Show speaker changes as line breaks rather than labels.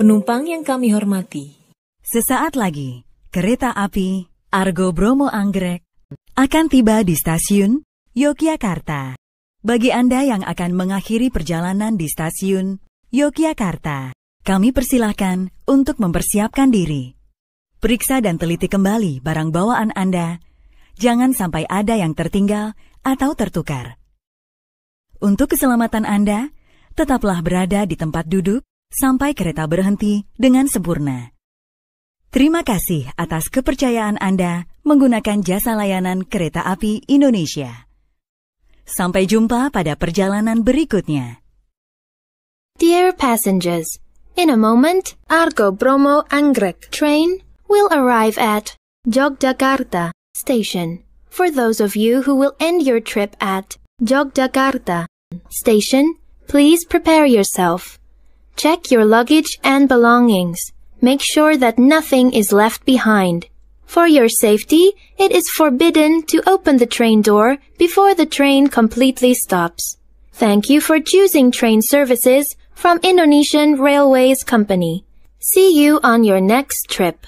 Penumpang yang kami hormati. Sesaat lagi, kereta api Argo Bromo Anggrek akan tiba di stasiun Yogyakarta. Bagi Anda yang akan mengakhiri perjalanan di stasiun Yogyakarta, kami persilahkan untuk mempersiapkan diri. Periksa dan teliti kembali barang bawaan Anda. Jangan sampai ada yang tertinggal atau tertukar. Untuk keselamatan Anda, tetaplah berada di tempat duduk sampai kereta berhenti dengan sempurna. Terima kasih atas kepercayaan Anda menggunakan jasa layanan kereta api Indonesia. Sampai jumpa pada perjalanan berikutnya.
Dear passengers, in a moment, Argo Bromo Anggrek train will arrive at Yogyakarta station. For those of you who will end your trip at Yogyakarta station, please prepare yourself. Check your luggage and belongings. Make sure that nothing is left behind. For your safety, it is forbidden to open the train door before the train completely stops. Thank you for choosing train services from Indonesian Railways Company. See you on your next trip.